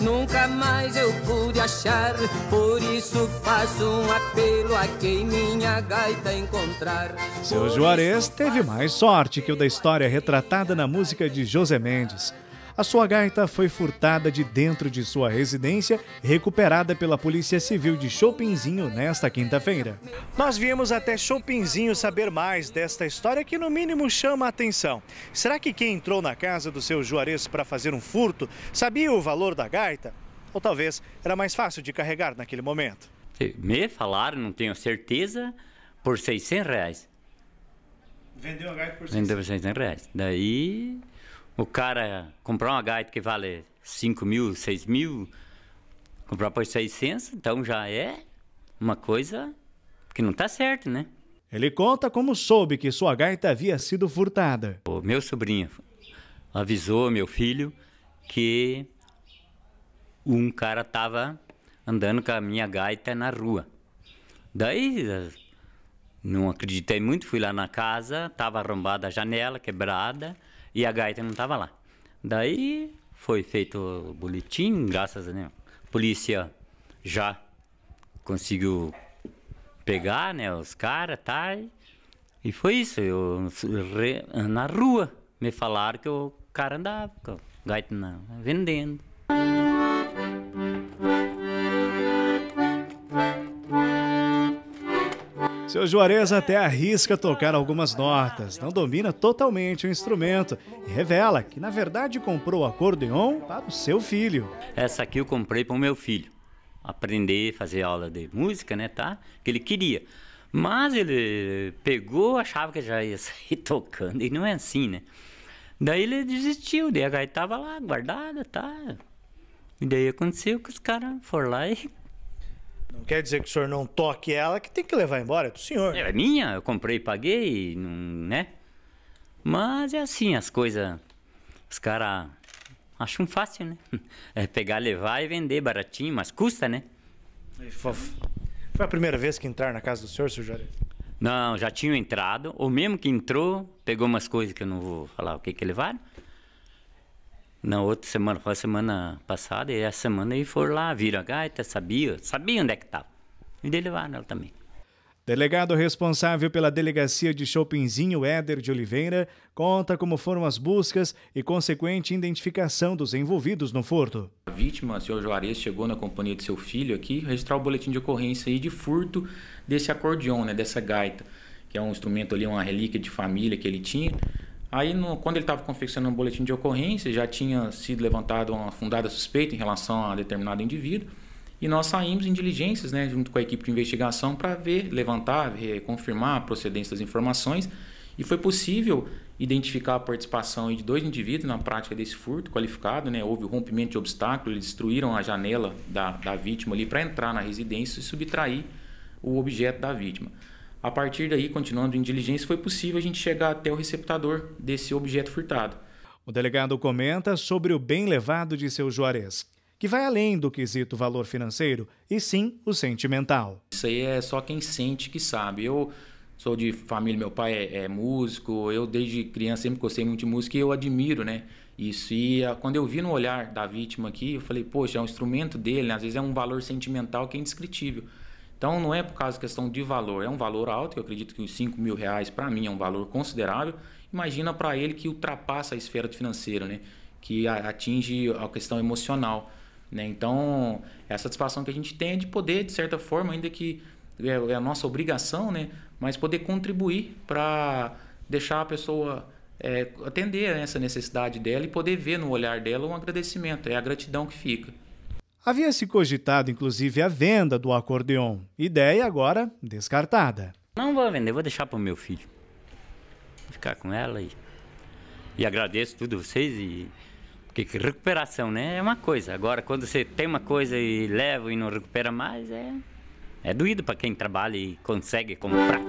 nunca mais eu pude achar. Por isso faço um apelo a quem minha gaita encontrar. Seu Juarez teve mais sorte que o da história retratada na música de José Mendes. A sua gaita foi furtada de dentro de sua residência, recuperada pela Polícia Civil de Chopinzinho nesta quinta-feira. Nós viemos até Chopinzinho saber mais desta história que, no mínimo, chama a atenção. Será que quem entrou na casa do seu Juarez para fazer um furto sabia o valor da gaita? Ou talvez era mais fácil de carregar naquele momento? Eh, me falaram, não tenho certeza, por 600 reais. Vendeu a gaita por 600? Vendeu por 600 reais. Daí o cara comprar uma gaita que vale 5 mil, 6 mil, comprar por 600, então já é uma coisa que não está certo, né? Ele conta como soube que sua gaita havia sido furtada. O meu sobrinho avisou meu filho que um cara estava andando com a minha gaita na rua. Daí não acreditei muito, fui lá na casa, estava arrombada a janela, quebrada, e a gaita não tava lá. Daí foi feito o boletim, graças a Deus. A polícia já conseguiu pegar, né, os caras, tá? E foi isso. Eu, na rua me falaram que o cara andava com gaita na, vendendo. Seu Juarez até arrisca tocar algumas notas, não domina totalmente o instrumento e revela que, na verdade, comprou o acordeon para o seu filho. Essa aqui eu comprei para o meu filho aprender, fazer aula de música, né, tá? Que ele queria. Mas ele pegou, achava que já ia sair tocando, e não é assim, né? Daí ele desistiu, daí a gaita tava lá guardada, tá? E daí aconteceu que os caras foram lá e não quer dizer que o senhor não toque ela, que tem que levar embora, é do senhor. Era é minha, eu comprei, paguei, né? Mas é assim as coisas. Os caras acham fácil, né? É pegar, levar e vender baratinho, mas custa, né? Foi, foi a primeira vez que entraram na casa do senhor, senhor Juarez? Não, já tinham entrado. Ou mesmo que entrou, pegou umas coisas que eu não vou falar o que que levaram na outra semana, foi a semana passada, e essa semana aí foram lá, viram a gaita, sabia, sabia onde é que estava. E daí ela também. Delegado responsável pela delegacia de Chopinzinho, Éder de Oliveira, conta como foram as buscas e consequente identificação dos envolvidos no furto. A vítima, o senhor Juarez, chegou na companhia de seu filho aqui registrar o boletim de ocorrência aí de furto desse acordeon, né, dessa gaita, que é um instrumento ali, uma relíquia de família que ele tinha. Aí, no, quando ele estava confeccionando um boletim de ocorrência, já tinha sido levantada uma fundada suspeita em relação a determinado indivíduo. E nós saímos em diligências, né, junto com a equipe de investigação, para ver, levantar, ver, confirmar a procedência das informações. E foi possível identificar a participação de dois indivíduos na prática desse furto qualificado. Né? Houve rompimento de obstáculo, eles destruíram a janela da, da vítima ali para entrar na residência e subtrair o objeto da vítima. A partir daí, continuando em diligência, foi possível a gente chegar até o receptador desse objeto furtado. O delegado comenta sobre o bem levado de seu Juarez, que vai além do quesito valor financeiro, e sim o sentimental. Isso aí é só quem sente que sabe. Eu sou de família, meu pai é, é músico, eu desde criança sempre gostei muito de música e eu admiro, né? Isso. E a, ah, quando eu vi no olhar da vítima aqui, eu falei, poxa, é um instrumento dele, né? às vezes é um valor sentimental que é indescritível. Então não é por causa da questão de valor, é um valor alto, eu acredito que os 5 mil reais para mim é um valor considerável. Imagina para ele que ultrapassa a esfera financeira, né? que atinge a questão emocional. Né? Então é a satisfação que a gente tem é de poder, de certa forma, ainda que é, é a nossa obrigação, né? mas poder contribuir para deixar a pessoa é, atender essa necessidade dela e poder ver no olhar dela um agradecimento, é a gratidão que fica. Havia se cogitado inclusive a venda do acordeon, ideia agora descartada. Não vou vender, vou deixar para o meu filho. Vou ficar com ela e, e agradeço tudo vocês e porque recuperação, né, é uma coisa. Agora quando você tem uma coisa e leva e não recupera mais, é é doído para quem trabalha e consegue comprar.